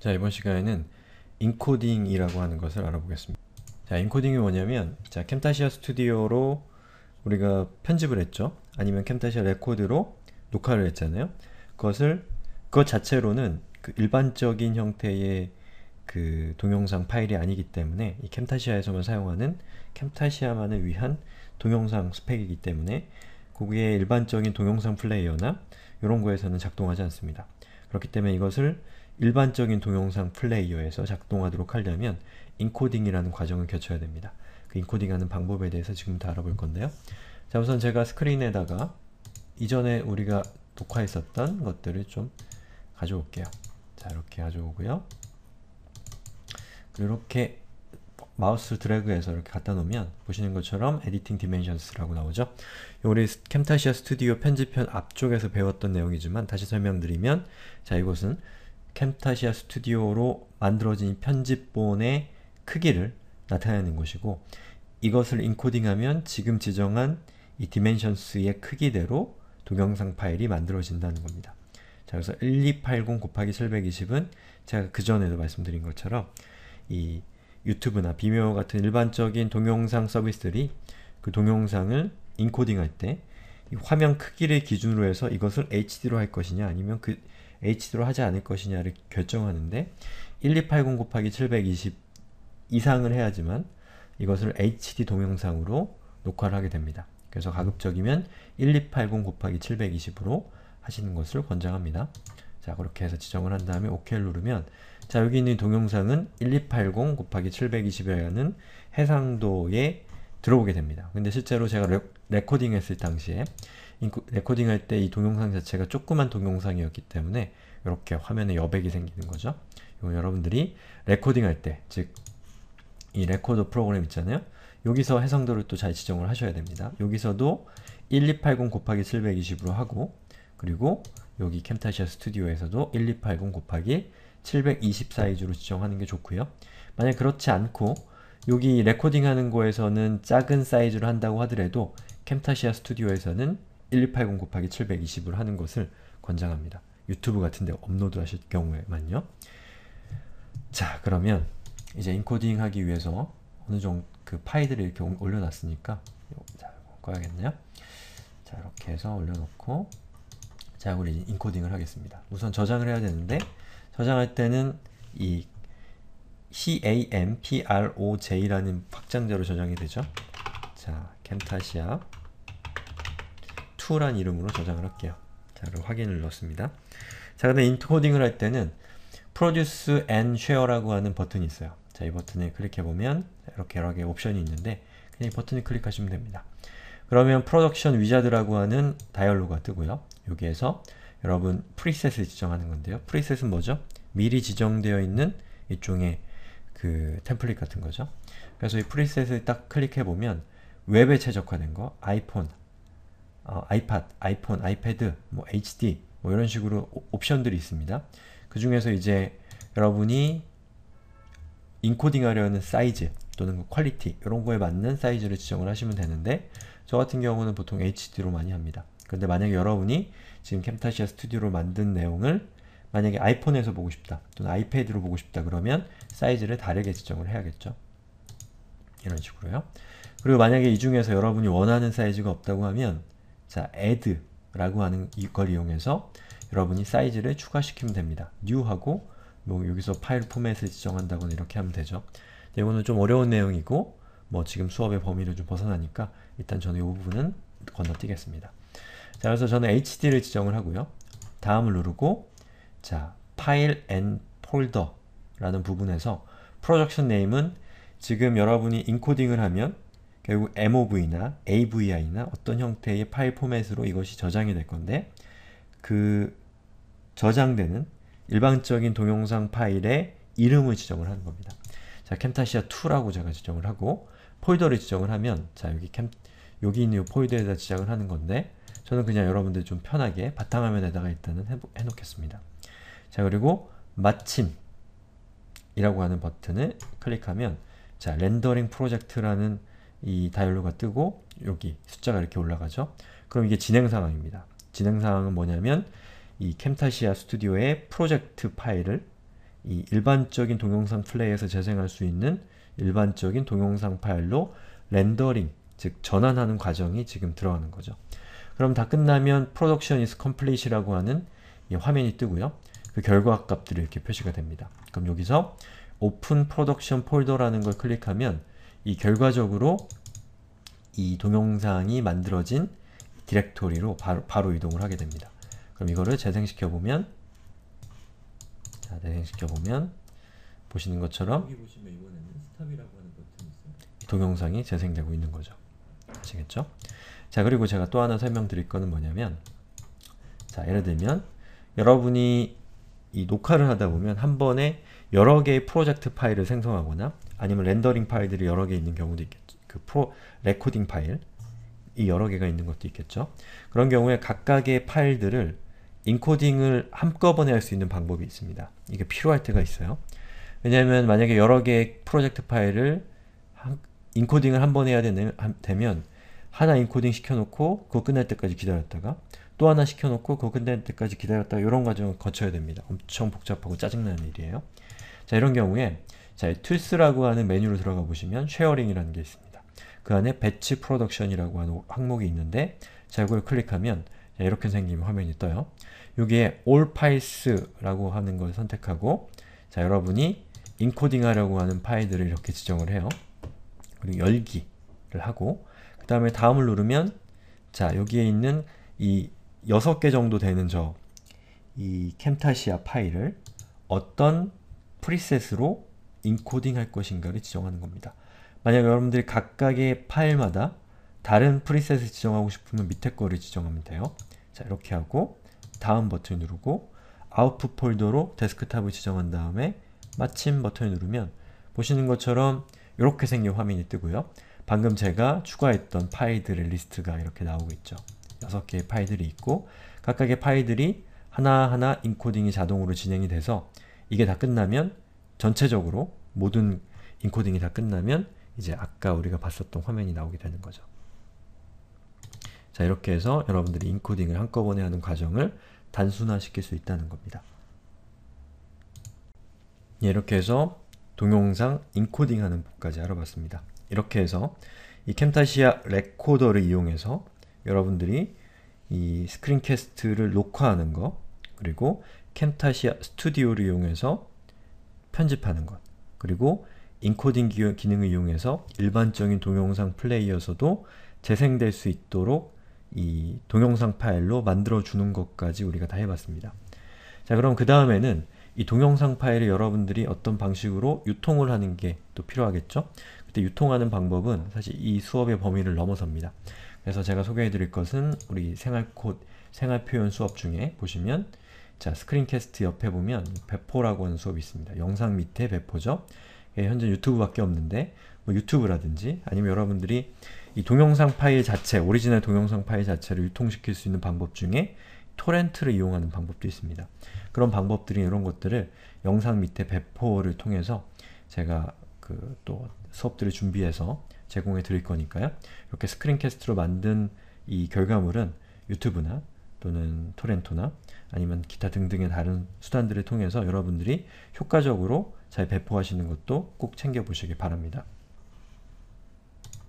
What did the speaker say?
자 이번 시간에는 인코딩이라고 하는 것을 알아보겠습니다. 자 인코딩이 뭐냐면 자 캠타시아 스튜디오로 우리가 편집을 했죠. 아니면 캠타시아 레코드로 녹화를 했잖아요. 그것을 그것 자체로는 그 일반적인 형태의 그 동영상 파일이 아니기 때문에 이 캠타시아에서만 사용하는 캠타시아만을 위한 동영상 스펙이기 때문에 거기에 일반적인 동영상 플레이어나 이런 거에서는 작동하지 않습니다. 그렇기 때문에 이것을 일반적인 동영상 플레이어에서 작동하도록 하려면 인코딩이라는 과정을 거쳐야 됩니다. 그 인코딩하는 방법에 대해서 지금부터 알아볼 건데요. 자 우선 제가 스크린에다가 이전에 우리가 녹화했었던 것들을 좀 가져올게요. 자 이렇게 가져오고요. 이렇게 마우스 드래그해서 이렇게 갖다 놓으면 보시는 것처럼 Editing d i m e n s i o n s 라고 나오죠. 우리 캠타시아 스튜디오 편집편 앞쪽에서 배웠던 내용이지만 다시 설명드리면 자 이곳은 캠타시아 스튜디오로 만들어진 편집본의 크기를 나타내는 것이고 이것을 인코딩하면 지금 지정한 이 디멘션스의 크기대로 동영상 파일이 만들어진다는 겁니다. 자 그래서 1280 곱하기 720은 제가 그전에도 말씀드린 것처럼 이 유튜브나 비메오 같은 일반적인 동영상 서비스들이 그 동영상을 인코딩할 때 이 화면 크기를 기준으로 해서 이것을 HD로 할 것이냐 아니면 그 HD로 하지 않을 것이냐를 결정하는데 1 2 8 0 곱하기 720 이상을 해야지만 이것을 HD 동영상으로 녹화를 하게 됩니다. 그래서 가급적이면 1 2 8 0 곱하기 720으로 하시는 것을 권장합니다. 자 그렇게 해서 지정을 한 다음에 OK를 누르면 자 여기 있는 동영상은 12880 곱하기 720에 하는 해상도의 들어오게 됩니다. 근데 실제로 제가 레, 코딩 했을 당시에 레코딩 할 때 이 동영상 자체가 조그만 동영상이었기 때문에 이렇게 화면에 여백이 생기는 거죠. 여러분들이 레코딩 할 때, 즉 이 레코더 프로그램 있잖아요. 여기서 해상도를 또 잘 지정을 하셔야 됩니다. 여기서도 1280 곱하기 720으로 하고 그리고 여기 캠타시아 스튜디오에서도 1280 곱하기 720 사이즈로 지정하는 게 좋고요. 만약 그렇지 않고 여기 레코딩하는 거에서는 작은 사이즈로 한다고 하더라도 캠타시아 스튜디오에서는 1180 곱하기 720으로 하는 것을 권장합니다. 유튜브 같은데 업로드 하실 경우에만요. 자 그러면 이제 인코딩 하기 위해서 어느 정도 그 파일들을 이렇게 올려놨으니까 자 꺼야겠네요. 자 이렇게 해서 올려놓고 자 우리 인코딩을 하겠습니다. 우선 저장을 해야 되는데 저장할 때는 이 CAMPROJ라는 확장자로 저장이 되죠. 자, 캠타시아 2란 이름으로 저장을 할게요. 자, 그럼 확인을 넣습니다. 자, 근데 인코딩을 할 때는 Produce and Share라고 하는 버튼이 있어요. 자, 이 버튼을 클릭해보면 이렇게 여러 개의 옵션이 있는데 그냥 이 버튼을 클릭하시면 됩니다. 그러면 Production Wizard라고 하는 다이얼로그가 뜨고요. 여기에서 여러분 프리셋을 지정하는 건데요. 프리셋은 뭐죠? 미리 지정되어 있는 일종의 그 템플릿 같은 거죠. 그래서 이 프리셋을 딱 클릭해 보면 웹에 최적화된 거, 아이폰, 어, 아이팟, 아이폰, 아이패드, 뭐 HD 뭐 이런 식으로 옵션들이 있습니다. 그 중에서 이제 여러분이 인코딩하려는 사이즈 또는 그 퀄리티 이런 거에 맞는 사이즈를 지정을 하시면 되는데 저 같은 경우는 보통 HD로 많이 합니다. 근데 만약 여러분이 지금 캠타시아 스튜디오로 만든 내용을 만약에 아이폰에서 보고 싶다 또는 아이패드로 보고 싶다 그러면 사이즈를 다르게 지정을 해야겠죠. 이런 식으로요. 그리고 만약에 이 중에서 여러분이 원하는 사이즈가 없다고 하면 자, add라고 하는 이걸 이용해서 여러분이 사이즈를 추가시키면 됩니다. new하고 뭐 여기서 파일 포맷을 지정한다거나 이렇게 하면 되죠. 이거는 좀 어려운 내용이고 뭐 지금 수업의 범위를 좀 벗어나니까 일단 저는 이 부분은 건너뛰겠습니다. 자, 그래서 저는 HD를 지정을 하고요. 다음을 누르고 자, 파일 앤 폴더라는 부분에서 프로젝션 네임은 지금 여러분이 인코딩을 하면 결국 MOV나 AVI나 어떤 형태의 파일 포맷으로 이것이 저장이 될 건데 그 저장되는 일반적인 동영상 파일의 이름을 지정을 하는 겁니다. 자, 캠타시아2라고 제가 지정을 하고 폴더를 지정을 하면 자, 여기 캠 여기 있는 폴더에다 지정을 하는 건데 저는 그냥 여러분들 좀 편하게 바탕화면에다가 일단은 해보, 해놓겠습니다. 자 그리고 마침 이라고 하는 버튼을 클릭하면 자 렌더링 프로젝트라는 이 다이얼로가 뜨고 여기 숫자가 이렇게 올라가죠. 그럼 이게 진행 상황입니다. 진행 상황은 뭐냐면 이 캠타시아 스튜디오의 프로젝트 파일을 이 일반적인 동영상 플레이에서 재생할 수 있는 일반적인 동영상 파일로 렌더링, 즉 전환하는 과정이 지금 들어가는 거죠. 그럼 다 끝나면 프로덕션 이스 컴플릿이라고 하는 화면이 뜨고요. 그 결과 값들이 이렇게 표시가 됩니다. 그럼 여기서 오픈 프로덕션 폴더라는 걸 클릭하면 이 결과적으로 이 동영상이 만들어진 디렉토리로 바로, 바로 이동을 하게 됩니다. 그럼 이거를 재생시켜보면 자, 재생시켜보면 보시는 것처럼 동영상이 재생되고 있는 거죠. 아시겠죠? 자 그리고 제가 또 하나 설명드릴 거는 뭐냐면 자 예를 들면 여러분이 이 녹화를 하다 보면 한 번에 여러 개의 프로젝트 파일을 생성하거나 아니면 렌더링 파일들이 여러 개 있는 경우도 있겠죠. 그 프로 레코딩 파일 이 여러 개가 있는 것도 있겠죠. 그런 경우에 각각의 파일들을 인코딩을 한꺼번에 할 수 있는 방법이 있습니다. 이게 필요할 때가 있어요. 왜냐하면 만약에 여러 개의 프로젝트 파일을 한, 인코딩을 한 번 해야 되면 하나 인코딩 시켜놓고 그거 끝날 때까지 기다렸다가 또 하나 시켜놓고 그근 끝날 때까지 기다렸다 이런 과정을 거쳐야 됩니다. 엄청 복잡하고 짜증나는 일이에요. 자 이런 경우에 자, 툴스라고 하는 메뉴로 들어가 보시면 쉐어링이라는 게 있습니다. 그 안에 배치 프로덕션이라고 하는 항목이 있는데 자 이걸 클릭하면 자, 이렇게 생긴 화면이 떠요. 여기에 all files라고 하는 걸 선택하고 자 여러분이 인코딩하려고 하는 파일들을 이렇게 지정을 해요. 그리고 열기를 하고 그 다음에 다음을 누르면 자 여기에 있는 이 6개 정도 되는 저 이 캠타시아 파일을 어떤 프리셋으로 인코딩 할 것인가를 지정하는 겁니다. 만약 여러분들이 각각의 파일마다 다른 프리셋을 지정하고 싶으면 밑에 거를 지정하면 돼요. 자 이렇게 하고 다음 버튼 누르고 아웃풋 폴더로 데스크탑을 지정한 다음에 마침 버튼을 누르면 보시는 것처럼 이렇게 생긴 화면이 뜨고요. 방금 제가 추가했던 파일들의 리스트가 이렇게 나오고 있죠. 6 개의 파일들이 있고 각각의 파일들이 하나하나 인코딩이 자동으로 진행이 돼서 이게 다 끝나면 전체적으로 모든 인코딩이 다 끝나면 이제 아까 우리가 봤었던 화면이 나오게 되는 거죠. 자 이렇게 해서 여러분들이 인코딩을 한꺼번에 하는 과정을 단순화시킬 수 있다는 겁니다. 예, 이렇게 해서 동영상 인코딩하는 법까지 알아봤습니다. 이렇게 해서 이 캠타시아 레코더를 이용해서 여러분들이 이 스크린캐스트를 녹화하는 것 그리고 캠타시아 스튜디오를 이용해서 편집하는 것 그리고 인코딩 기능을 이용해서 일반적인 동영상 플레이어서도 재생될 수 있도록 이 동영상 파일로 만들어주는 것까지 우리가 다 해봤습니다. 자 그럼 그 다음에는 이 동영상 파일을 여러분들이 어떤 방식으로 유통을 하는 게 또 필요하겠죠? 그때 유통하는 방법은 사실 이 수업의 범위를 넘어섭니다. 그래서 제가 소개해 드릴 것은 우리 생활콧 생활표현 수업 중에 보시면 자 스크린캐스트 옆에 보면 배포라고 하는 수업이 있습니다. 영상 밑에 배포죠. 예, 현재 유튜브밖에 없는데 뭐 유튜브라든지 아니면 여러분들이 이 동영상 파일 자체, 오리지널 동영상 파일 자체를 유통시킬 수 있는 방법 중에 토렌트를 이용하는 방법도 있습니다. 그런 방법들이 이런 것들을 영상 밑에 배포를 통해서 제가 그 또 수업들을 준비해서 제공해 드릴 거니까요. 이렇게 스크린캐스트로 만든 이 결과물은 유튜브나 또는 토렌토나 아니면 기타 등등의 다른 수단들을 통해서 여러분들이 효과적으로 잘 배포하시는 것도 꼭 챙겨보시기 바랍니다.